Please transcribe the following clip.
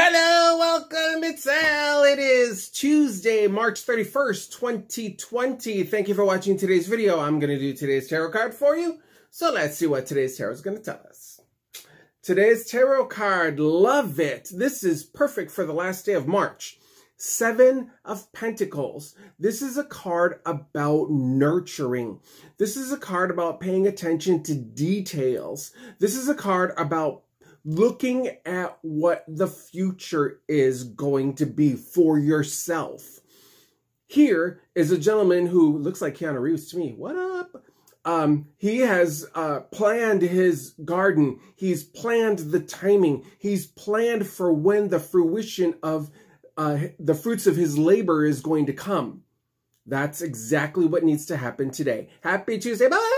Hello, welcome. It's Al. It is Tuesday, March 31st, 2020. Thank you for watching today's video. I'm going to do today's tarot card for you. So let's see what today's tarot is going to tell us. Today's tarot card, love it. This is perfect for the last day of March. Seven of Pentacles. This is a card about nurturing. This is a card about paying attention to details. This is a card about looking at what the future is going to be for yourself. Here is a gentleman who looks like Keanu Reeves to me. What up? Um, he has uh, planned his garden. He's planned the timing. He's planned for when the fruition of uh, the fruits of his labor is going to come. That's exactly what needs to happen today. Happy Tuesday. Bye.